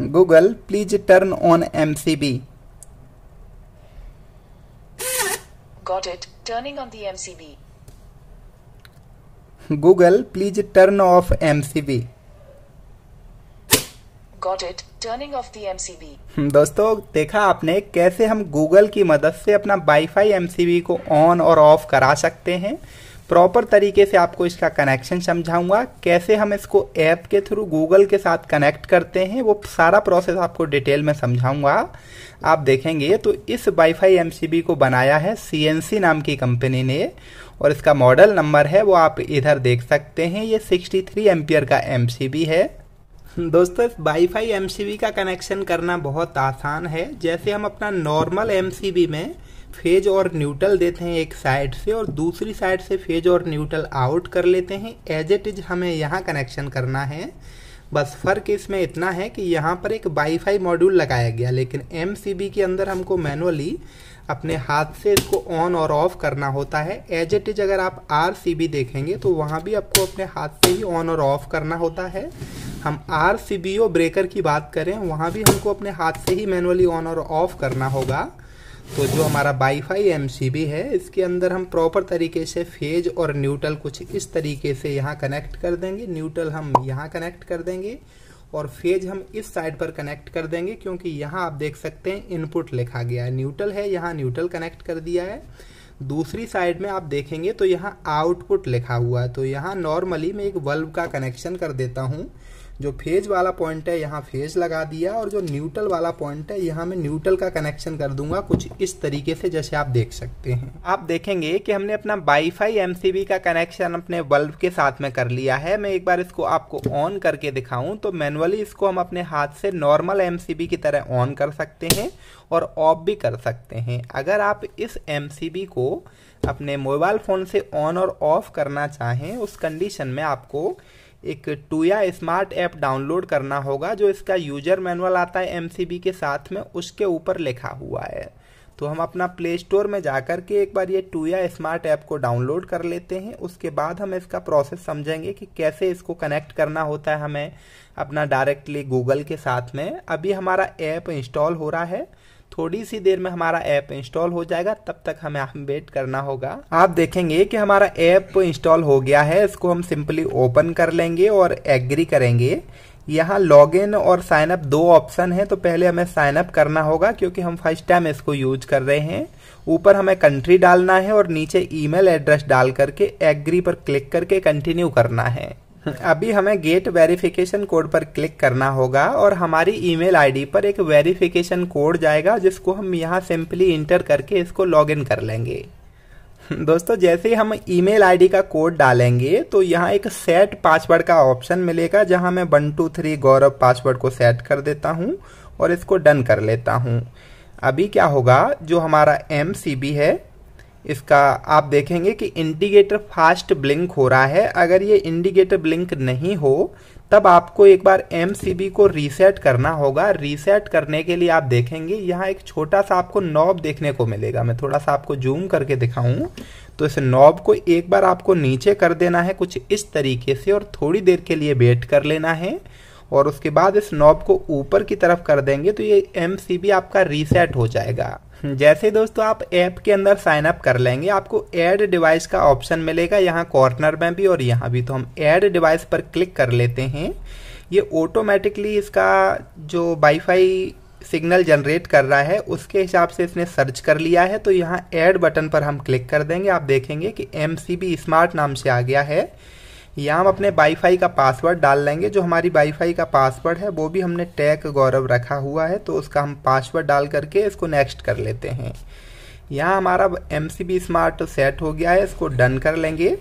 Google please turn on M C B got it turning on the M C B Google please turn off M C B got it turning off the M C B दोस्तों देखा आपने कैसे हम Google की मदद से अपना wifi M C B को ऑन और ऑफ करा सकते हैं प्रॉपर तरीके से आपको इसका कनेक्शन समझाऊंगा कैसे हम इसको ऐप के थ्रू गूगल के साथ कनेक्ट करते हैं वो सारा प्रोसेस आपको डिटेल में समझाऊंगा आप देखेंगे तो इस वाईफाई एमसीबी को बनाया है सीएनसी नाम की कंपनी ने और इसका मॉडल नंबर है वो आप इधर देख सकते हैं ये 63 थ्री का एम है दोस्तों इस वाईफाई एमसीबी का कनेक्शन करना बहुत आसान है जैसे हम अपना नॉर्मल एम में फेज और न्यूट्रल देते हैं एक साइड से और दूसरी साइड से फेज और न्यूट्रल आउट कर लेते हैं एज इट इज हमें यहाँ कनेक्शन करना है बस फ़र्क इसमें इतना है कि यहाँ पर एक वाईफाई मॉड्यूल लगाया गया लेकिन एम के अंदर हमको मैनुअली अपने हाथ से इसको ऑन और ऑफ करना होता है एज इट इज अगर आप आर देखेंगे तो वहाँ भी आपको अपने हाथ से ही ऑन और ऑफ करना होता है हम आर सी ब्रेकर की बात करें वहाँ भी हमको अपने हाथ से ही मैनुअली ऑन और ऑफ करना होगा तो जो हमारा वाईफाई एम है इसके अंदर हम प्रॉपर तरीके से फेज और न्यूट्रल कुछ इस तरीके से यहाँ कनेक्ट कर देंगे न्यूट्रल हम यहाँ कनेक्ट कर देंगे और फेज हम इस साइड पर कनेक्ट कर देंगे क्योंकि यहाँ आप देख सकते हैं इनपुट लिखा गया है न्यूट्रल है यहाँ न्यूट्रल कनेक्ट कर दिया है दूसरी साइड में आप देखेंगे तो यहाँ आउटपुट लिखा हुआ है तो यहाँ नॉर्मली मैं एक बल्ब का कनेक्शन कर देता हूँ जो फेज वाला पॉइंट है यहाँ फेज लगा दिया और जो न्यूट्रल वाला पॉइंट है यहाँ मैं न्यूट्रल का कनेक्शन कर दूंगा कुछ इस तरीके से जैसे आप देख सकते हैं आप देखेंगे कि हमने अपना वाईफाई एमसीबी का कनेक्शन अपने बल्ब के साथ में कर लिया है मैं एक बार इसको आपको ऑन करके दिखाऊं तो मैनुअली इसको हम अपने हाथ से नॉर्मल एम की तरह ऑन कर सकते हैं और ऑफ भी कर सकते हैं अगर आप इस एम को अपने मोबाइल फ़ोन से ऑन और ऑफ करना चाहें उस कंडीशन में आपको एक टूया स्मार्ट ऐप डाउनलोड करना होगा जो इसका यूजर मैनुअल आता है एम के साथ में उसके ऊपर लिखा हुआ है तो हम अपना प्ले स्टोर में जा कर के एक बार ये टूया स्मार्ट ऐप को डाउनलोड कर लेते हैं उसके बाद हम इसका प्रोसेस समझेंगे कि कैसे इसको कनेक्ट करना होता है हमें अपना डायरेक्टली गूगल के साथ में अभी हमारा ऐप इंस्टॉल हो रहा है थोड़ी सी देर में हमारा ऐप इंस्टॉल हो जाएगा तब तक हमें वेट करना होगा आप देखेंगे कि हमारा ऐप इंस्टॉल हो गया है इसको हम सिंपली ओपन कर लेंगे और एग्री करेंगे यहाँ लॉगिन और साइन अप दो ऑप्शन है तो पहले हमें साइन अप करना होगा क्योंकि हम फर्स्ट टाइम इसको यूज कर रहे हैं ऊपर हमें कंट्री डालना है और नीचे ईमेल एड्रेस डाल करके एग्री पर क्लिक करके कंटिन्यू करना है अभी हमें गेट वेरिफिकेशन कोड पर क्लिक करना होगा और हमारी ईमेल आईडी पर एक वेरिफिकेशन कोड जाएगा जिसको हम यहाँ सिंपली इंटर करके इसको लॉगिन कर लेंगे दोस्तों जैसे ही हम ईमेल आईडी का कोड डालेंगे तो यहाँ एक सेट पासवर्ड का ऑप्शन मिलेगा जहाँ मैं one two three Gaurav password को सेट कर देता हूँ और इसको डन कर लेता हूँ अभी क्या होगा जो हमारा एम है इसका आप देखेंगे कि इंडिकेटर फास्ट ब्लिंक हो रहा है अगर ये इंडिकेटर ब्लिंक नहीं हो तब आपको एक बार एम को रीसेट करना होगा रीसेट करने के लिए आप देखेंगे यहाँ एक छोटा सा आपको नॉब देखने को मिलेगा मैं थोड़ा सा आपको जूम करके दिखाऊं तो इस नॉब को एक बार आपको नीचे कर देना है कुछ इस तरीके से और थोड़ी देर के लिए वेट कर लेना है और उसके बाद इस नॉब को ऊपर की तरफ कर देंगे तो ये एम आपका रीसेट हो जाएगा जैसे दोस्तों आप ऐप के अंदर साइन अप कर लेंगे आपको ऐड डिवाइस का ऑप्शन मिलेगा यहाँ कॉर्नर में भी और यहाँ भी तो हम ऐड डिवाइस पर क्लिक कर लेते हैं ये ऑटोमेटिकली इसका जो वाईफाई सिग्नल जनरेट कर रहा है उसके हिसाब से इसने सर्च कर लिया है तो यहाँ ऐड बटन पर हम क्लिक कर देंगे आप देखेंगे कि एम स्मार्ट नाम से आ गया है यहाँ हम अपने वाईफाई का पासवर्ड डाल लेंगे जो हमारी वाईफाई का पासवर्ड है वो भी हमने टैग गौरव रखा हुआ है तो उसका हम पासवर्ड डाल करके इसको नेक्स्ट कर लेते हैं यहाँ हमारा एम स्मार्ट सेट हो गया है इसको डन कर लेंगे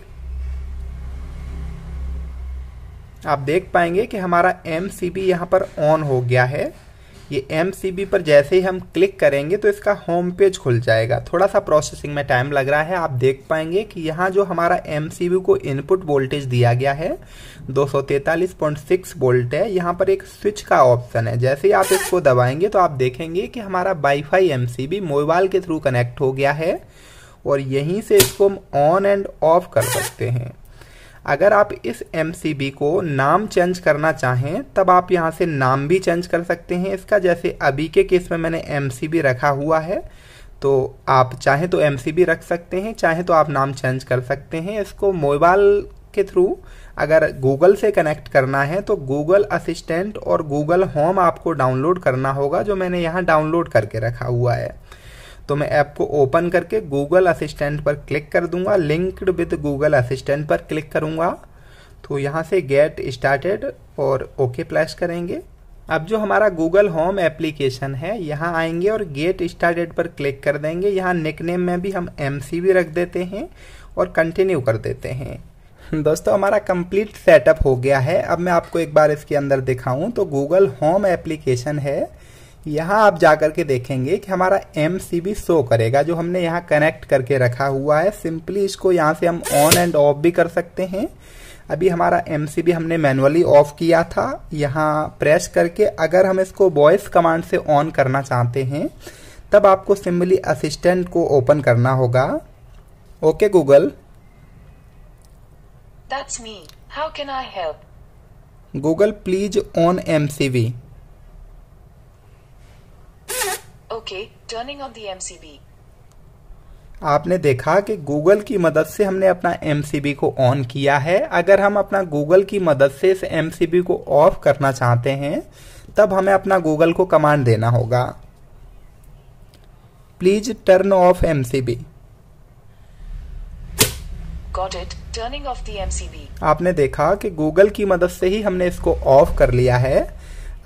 आप देख पाएंगे कि हमारा एम सी यहाँ पर ऑन हो गया है ये एम पर जैसे ही हम क्लिक करेंगे तो इसका होम पेज खुल जाएगा थोड़ा सा प्रोसेसिंग में टाइम लग रहा है आप देख पाएंगे कि यहाँ जो हमारा एम को इनपुट वोल्टेज दिया गया है दो वोल्ट है यहाँ पर एक स्विच का ऑप्शन है जैसे ही आप इसको दबाएंगे तो आप देखेंगे कि हमारा वाईफाई एम मोबाइल के थ्रू कनेक्ट हो गया है और यहीं से इसको हम ऑन एंड ऑफ कर सकते हैं अगर आप इस एम को नाम चेंज करना चाहें तब आप यहाँ से नाम भी चेंज कर सकते हैं इसका जैसे अभी के केस में मैंने एम रखा हुआ है तो आप चाहे तो एम रख सकते हैं चाहे तो आप नाम चेंज कर सकते हैं इसको मोबाइल के थ्रू अगर गूगल से कनेक्ट करना है तो गूगल असिस्टेंट और गूगल होम आपको डाउनलोड करना होगा जो मैंने यहाँ डाउनलोड करके रखा हुआ है तो मैं ऐप को ओपन करके गूगल असिस्टेंट पर क्लिक कर दूंगा लिंक्ड विद गूगल असिस्टेंट पर क्लिक करूंगा तो यहाँ से गेट स्टार्टेड और ओके प्लस करेंगे अब जो हमारा गूगल होम एप्लीकेशन है यहाँ आएंगे और गेट स्टार्टेड पर क्लिक कर देंगे यहाँ निक में भी हम एम भी रख देते हैं और कंटिन्यू कर देते हैं दोस्तों हमारा कंप्लीट सेटअप हो गया है अब मैं आपको एक बार इसके अंदर दिखाऊं तो गूगल होम एप्लीकेशन है यहाँ आप जाकर के देखेंगे कि हमारा एम सी बी शो करेगा जो हमने यहाँ कनेक्ट करके रखा हुआ है सिंपली इसको यहाँ से हम ऑन एंड ऑफ भी कर सकते हैं अभी हमारा एम सी बी हमने मैनुअली ऑफ किया था यहाँ प्रेस करके अगर हम इसको वॉइस कमांड से ऑन करना चाहते हैं तब आपको सिंपली असिस्टेंट को ओपन करना होगा okay Google Google please on M C B okay turning on the MCB आपने देखा कि गूगल की मदद से हमने अपना एम को ऑन किया है अगर हम अपना गूगल की मदद से इस एम को ऑफ करना चाहते हैं तब हमें अपना गूगल को कमांड देना होगा please turn off M C B आपने देखा कि गूगल की मदद से ही हमने इसको ऑफ कर लिया है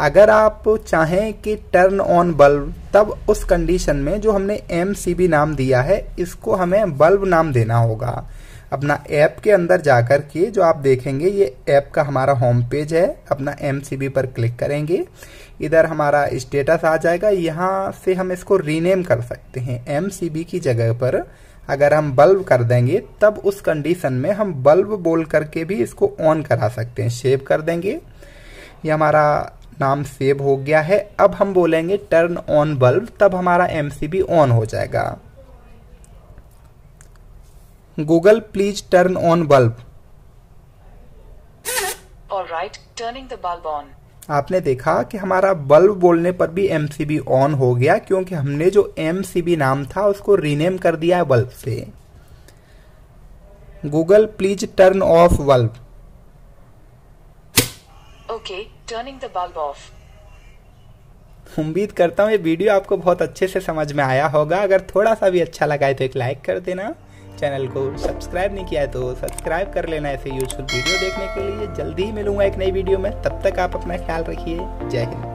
अगर आप चाहें कि टर्न ऑन बल्ब तब उस कंडीशन में जो हमने एम नाम दिया है इसको हमें बल्ब नाम देना होगा अपना ऐप के अंदर जाकर के जो आप देखेंगे ये ऐप का हमारा होम पेज है अपना एम पर क्लिक करेंगे इधर हमारा स्टेटस आ जाएगा यहाँ से हम इसको रीनेम कर सकते हैं एम की जगह पर अगर हम बल्ब कर देंगे तब उस कंडीशन में हम बल्ब बोल करके भी इसको ऑन करा सकते हैं सेव कर देंगे ये हमारा नाम सेव हो गया है अब हम बोलेंगे टर्न ऑन बल्ब तब हमारा एमसीबी ऑन हो जाएगा Google please turn on bulb right turning the bulb on आपने देखा कि हमारा बल्ब बोलने पर भी एमसीबी ऑन हो गया क्योंकि हमने जो एमसीबी नाम था उसको रीनेम कर दिया है बल्ब से Google please turn off bulb okay turning the bulb off उम्मीद करता हूँ ये वीडियो आपको बहुत अच्छे से समझ में आया होगा अगर थोड़ा सा भी अच्छा लगा है तो एक लाइक कर देना चैनल को सब्सक्राइब नहीं किया है तो सब्सक्राइब कर लेना ऐसे यूजफुल वीडियो देखने के लिए जल्दी ही मिलूंगा एक नई वीडियो में तब तक आप अपना ख्याल रखिए जय हिंद